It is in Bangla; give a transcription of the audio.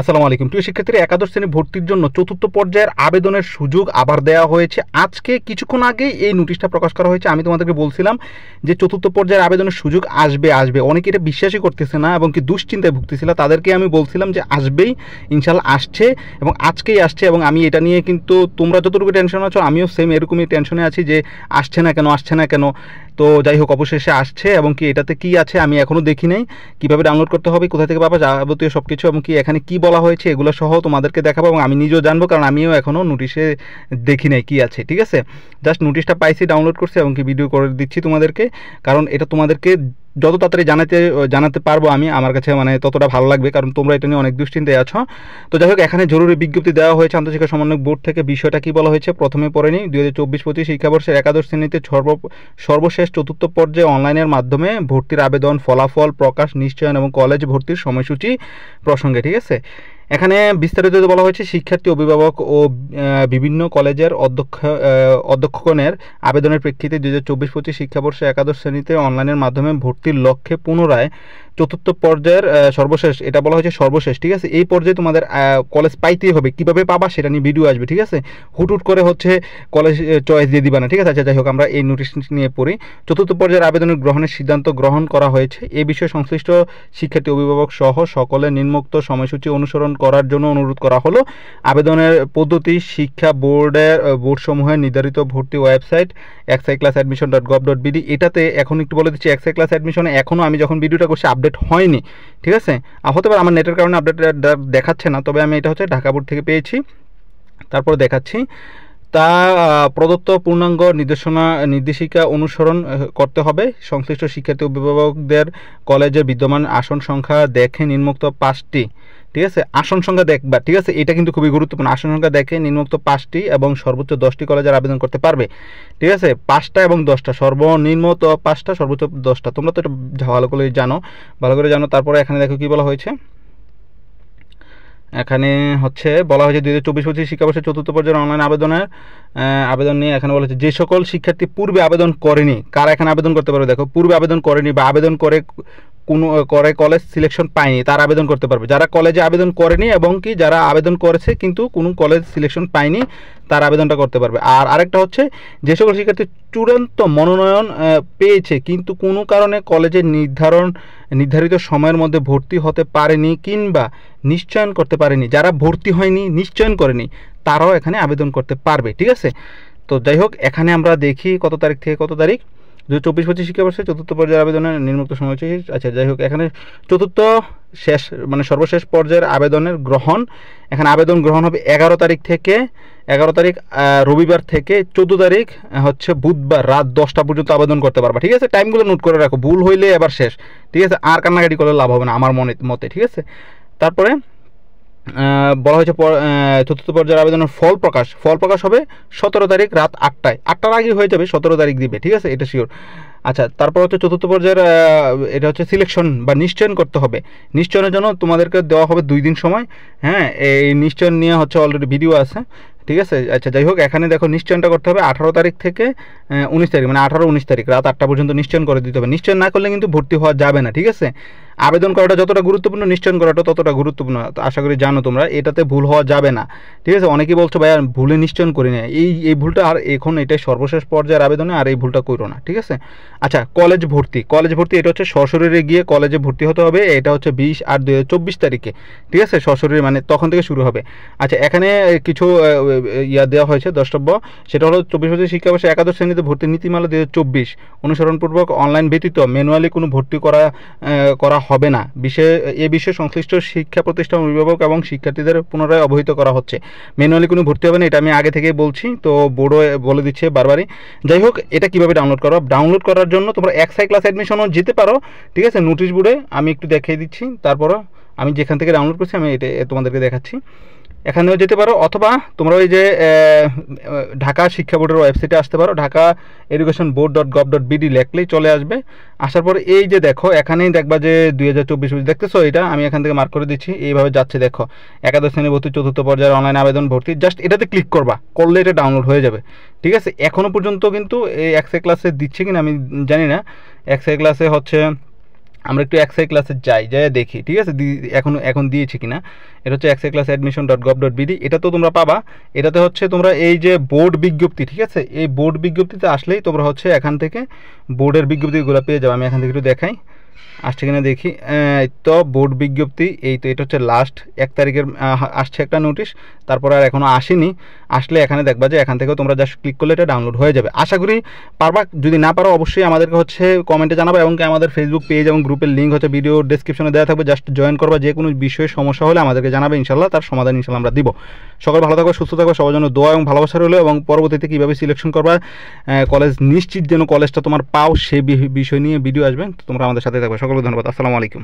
আসসালামু আলাইকুম প্রিয় শিক্ষার্থীরা একাদশ শ্রেণী ভর্তির জন্য চতুর্থ পর্যায়ের আবেদনের সুযোগ আবার দেওয়া হয়েছে আজকে কিছুক্ষণ আগে এই নোটিশটা প্রকাশ করা হয়েছে আমি তোমাদেরকে বলছিলাম যে চতুর্থ পর্যায়ের আবেদনের সুযোগ আসবে আসবে অনেকে এটা বিশ্বাসই করতেছে না এবং কি দুশ্চিন্তায় ভুগতেছিল তাদেরকে আমি বলছিলাম যে আসবেই ইনশাল্লাহ আসছে এবং আজকেই আসছে এবং আমি এটা নিয়ে কিন্তু তোমরা যতটুকু টেনশন আছো আমিও সেম এরকমই টেনশনে আছি যে আসছে না কেন আসছে না কেন তো যাই হোক অবশেষে আসছে এবং কি এটাতে কি আছে আমি এখনও দেখি নাই কীভাবে ডাউনলোড করতে হবে কোথা থেকে পাবা যাবতীয় সব কিছু এবং কি এখানে কী বলা হয়েছে এগুলো সহ তোমাদেরকে দেখাবো এবং আমি নিজেও জানবো কারণ আমিও এখনও নোটিশে দেখি নাই কী আছে ঠিক আছে জাস্ট নোটিশটা পাইছি ডাউনলোড করছি এবং কি ভিডিও করে দিচ্ছি তোমাদেরকে কারণ এটা তোমাদেরকে যত তাড়াতাড়ি জানাতে জানাতে পারবো আমি আমার কাছে মানে ততটা ভালো লাগবে কারণ তোমরা এটা নিয়ে অনেক দুশ্চিন্তায় আছো তো যাই হোক এখানে জরুরি বিজ্ঞপ্তি দেওয়া হয়েছে আন্তঃশিক্ষা সমন্বয় বোর্ড থেকে বিষয়টা কি বলা হয়েছে প্রথমে পড়েনি দুই হাজার চব্বিশ পঁচিশ শিক্ষাবর্ষের একাদশ শ্রেণীতে সর্ব সর্বশেষ চতুর্থ পর্যায়ে অনলাইনের মাধ্যমে ভর্তির আবেদন ফলাফল প্রকাশ নিশ্চয়ন এবং কলেজ ভর্তির সময়সূচি প্রসঙ্গে ঠিক আছে এখানে বিস্তারিত বলা হয়েছে শিক্ষার্থী অভিভাবক ও বিভিন্ন কলেজের অধ্যক্ষ অধ্যক্ষগণের আবেদনের প্রেক্ষিতে দু হাজার চব্বিশ পঁচিশ শিক্ষাবর্ষে একাদশ শ্রেণীতে অনলাইনের মাধ্যমে ভর্তির লক্ষ্যে পুনরায় চতুর্থ পর্যায়ের সর্বশেষ এটা বলা হয়েছে সর্বশেষ ঠিক আছে এই পর্যায়ে তোমাদের কলেজ পাইতেই হবে কিভাবে পাবা সেটা নিয়ে ভিডিও আসবে ঠিক আছে হুটহুট করে হচ্ছে কলেজ চয়েস দিয়ে দিবা না ঠিক আছে আচ্ছা যাই হোক আমরা এই নোটিশ নিয়ে পড়ি চতুর্থ পর্যায়ের আবেদনের গ্রহণের সিদ্ধান্ত গ্রহণ করা হয়েছে এ বিষয়ে সংশ্লিষ্ট শিক্ষার্থী অভিভাবক সহ সকলে নিম্নোক্ত সময়সূচি অনুসরণ করার জন্য অনুরোধ করা হলো আবেদনের পদ্ধতি শিক্ষা বোর্ডের বোর্ডসমূহের নির্ধারিত ভর্তি website X I class admission dot gov dot BD এটাতে এখন একটু বলে দিচ্ছি এক্সাই ক্লাস অ্যাডমিশনে এখনও আমি যখন ভিডিওটা করছি আপডেট আপডেট হয়নি ঠিক আছে হতে পারে আমার নেটের কারণে আপডেট দেখাচ্ছে না তবে আমি এটা হচ্ছে ঢাকাপুর থেকে পেয়েছি তারপর দেখাচ্ছি তা প্রদত্ত পূর্ণাঙ্গ নির্দেশনা নির্দেশিকা অনুসরণ করতে হবে সংশ্লিষ্ট শিক্ষার্থী অভিভাবকদের কলেজের বিদ্যমান আসন সংখ্যা দেখে নিম্নোক্ত পাঁচটি ঠিক আছে আসন সংখ্যা দেখবা ঠিক আছে এটা কিন্তু খুবই গুরুত্বপূর্ণ আসন সংখ্যা দেখে নিম্নোক্ত পাঁচটি এবং সর্বোচ্চ দশটি কলেজের আবেদন করতে পারবে ঠিক আছে পাঁচটা এবং দশটা সর্বনিম্ন তো পাঁচটা সর্বোচ্চ দশটা তোমরা তো এটা ভালো করে জানো ভালো করে জানো তারপরে এখানে দেখো কী বলা হয়েছে এখানে হচ্ছে বলা হয়েছে দুই হাজার চব্বিশ পঁচিশ শিক্ষাবর্ষে চতুর্থ পর্যায়ের অনলাইন আবেদনের আবেদন নিয়ে এখানে বলা হচ্ছে যে সকল শিক্ষার্থী পূর্বে আবেদন করেনি কারা এখানে আবেদন করতে পারবে দেখো পূর্বে আবেদন করেনি বা আবেদন করে কোনো করে কলেজ সিলেকশন পায়নি তার আবেদন করতে পারবে যারা কলেজে আবেদন করেনি এবং কি যারা আবেদন করেছে কিন্তু কোনো কলেজ সিলেকশন পায়নি তার আবেদনটা করতে পারবে আর আরেকটা হচ্ছে যে সকল শিক্ষার্থী চূড়ান্ত মনোনয়ন পেয়েছে কিন্তু কোনো কারণে কলেজে নির্ধারণ নির্ধারিত সময়ের মধ্যে ভর্তি হতে পারেনি কিংবা নিশ্চয়ন করতে পারেনি যারা ভর্তি হয়নি নিশ্চয়ন করেনি তারাও এখানে আবেদন করতে পারবে ঠিক আছে তো যাই হোক এখানে আমরা দেখি কত তারিখ থেকে কত তারিখ দু চব্বিশ পঁচিশ শিক্ষাবর্ষে চতুর্থ পর্যায়ের আবেদনের নির্মুক্ত সময় হচ্ছে আচ্ছা যাই হোক এখানে চতুর্থ শেষ মানে সর্বশেষ পর্যায়ের আবেদনের গ্রহণ এখানে আবেদন গ্রহণ হবে এগারো তারিখ থেকে এগারো তারিখ রবিবার থেকে চোদ্দো তারিখ হচ্ছে বুধবার রাত দশটা পর্যন্ত আবেদন করতে পারবা ঠিক আছে টাইমগুলো নোট করে রাখো ভুল হইলে এবার শেষ ঠিক আছে আর কান্নাকাটি করলে লাভ হবে না আমার মনে মতে ঠিক আছে তারপরে বলা হয়েছে চতুর্থ পর্যায়ের আবেদনের ফল প্রকাশ ফল প্রকাশ হবে সতেরো তারিখ রাত আটটায় আটটার আগে হয়ে যাবে সতেরো তারিখ দিবে ঠিক আছে এটা শিওর আচ্ছা তারপর হচ্ছে চতুর্থ পর্যায়ের এটা হচ্ছে সিলেকশন বা নিশ্চয়ন করতে হবে নিশ্চয়নের জন্য তোমাদেরকে দেওয়া হবে দুই দিন সময় হ্যাঁ এই নিশ্চয়ন নিয়ে হচ্ছে অলরেডি ভিডিও আছে ঠিক আছে আচ্ছা যাই হোক এখানে দেখো নিশ্চয়নটা করতে হবে আঠারো তারিখ থেকে উনিশ তারিখ মানে আঠারো উনিশ তারিখ রাত আটটা পর্যন্ত নিশ্চয়ন করে দিতে হবে নিশ্চয়ন না করলে কিন্তু ভর্তি হওয়া যাবে না ঠিক আছে আবেদন করাটা যতটা গুরুত্বপূর্ণ নিশ্চয়ন করাটা ততটা গুরুত্বপূর্ণ আশা করি জানো তোমরা এটাতে ভুল হওয়া যাবে না ঠিক আছে অনেকেই বলছো ভাই আর ভুলে নিশ্চয়ন করি না এই এই ভুলটা আর এখন এটাই সর্বশেষ পর্যায়ের আবেদনে আর এই ভুলটা করো না ঠিক আছে আচ্ছা কলেজ ভর্তি কলেজ ভর্তি এটা হচ্ছে সশরীরে গিয়ে কলেজে ভর্তি হতে হবে এটা হচ্ছে বিশ আর দু তারিখে ঠিক আছে সশরীরে মানে তখন থেকে শুরু হবে আচ্ছা এখানে কিছু ইয়া দেওয়া হয়েছে দ্রষ্টব্য সেটা হলো চব্বিশ বছর শিক্ষাবর্ষে একাদশ শ্রেণীতে ভর্তি নীতিমালা দু চব্বিশ অনুসরণপূর্বক অনলাইন ব্যতীত ম্যানুয়ালি কোনো ভর্তি করা করা হবে না বিষয়ে এ বিষয়ে সংশ্লিষ্ট শিক্ষা প্রতিষ্ঠান অভিভাবক এবং শিক্ষার্থীদের পুনরায় অবহিত করা হচ্ছে ম্যানুয়ালি কোনো ভর্তি হবে না এটা আমি আগে থেকে বলছি তো বোর্ডও বলে দিচ্ছে বারবারই যাই হোক এটা কীভাবে ডাউনলোড করো ডাউনলোড করার জন্য তোমরা একসাই ক্লাস অ্যাডমিশনও যেতে পারো ঠিক আছে নোটিশ বোর্ডে আমি একটু দেখিয়ে দিচ্ছি তারপরও আমি যেখান থেকে ডাউনলোড করছি আমি এটা তোমাদেরকে দেখাচ্ছি এখানেও যেতে পারো অথবা তোমরা ওই যে ঢাকা শিক্ষা বোর্ডের ওয়েবসাইটে আসতে পারো Dhaka education board dot gov dot BD লেখলেই চলে আসবে আসার পর এই যে দেখো এখানেই দেখবা যে দুই হাজার চব্বিশ দেখতেছো এটা আমি এখান থেকে মার্ক করে দিচ্ছি এইভাবে যাচ্ছে দেখো একাদশ শ্রেণী ভর্তি চতুর্থ পর্যায়ের অনলাইন আবেদন ভর্তি জাস্ট এটাতে ক্লিক করবা করলে এটা ডাউনলোড হয়ে যাবে ঠিক আছে এখনও পর্যন্ত কিন্তু এই এক্সে ক্লাসে দিচ্ছে কিনা আমি জানি না এক্সে ক্লাসে হচ্ছে আমরা একটু এক্সাই ক্লাসে যাই যাই দেখি ঠিক আছে এখন এখন দিয়েছি কিনা এটা হচ্ছে X I class admission dot gov dot BD এটা তো তোমরা পাবা এটাতে হচ্ছে তোমরা এই যে বোর্ড বিজ্ঞপ্তি ঠিক আছে এই বোর্ড বিজ্ঞপ্তিতে আসলেই তোমরা হচ্ছে এখান থেকে বোর্ডের বিজ্ঞপ্তিগুলো পেয়ে যাবে আমি এখান থেকে একটু দেখাই আসছে কিনা দেখি তো বোর্ড বিজ্ঞপ্তি এই তো এটা হচ্ছে লাস্ট এক তারিখের আসছে একটা নোটিশ তারপর আর এখনও আসেনি আসলে এখানে দেখবা যে এখান থেকেও তোমরা জাস্ট ক্লিক করলে এটা ডাউনলোড হয়ে যাবে আশা করি পারবা যদি না পারো অবশ্যই আমাদেরকে হচ্ছে কমেন্টে জানাবো এবং আমাদের ফেসবুক পেজ এবং গ্রুপের লিঙ্ক হচ্ছে ভিডিও ডিসক্রিপশনে দেওয়া থাকবে জাস্ট জয়েন করবা যে কোনো বিষয়ে সমস্যা হলে আমাদেরকে জানাবে ইনশাল্লাহ তার সমাধান ইনশাল্লাহ আমরা দিব সকাল ভালো থাকবে সুস্থ থাকবে সবার জন্য দোয়া এবং ভালোবাসা রইলো এবং পরবর্তীতে কীভাবে সিলেকশন করবা কলেজ নিশ্চিত যেন কলেজটা তোমার পাও সেই বিষয় নিয়ে ভিডিও আসবে তোমরা আমাদের সাথে থাকবে সকলকে ধন্যবাদ আসসালামু আলাইকুম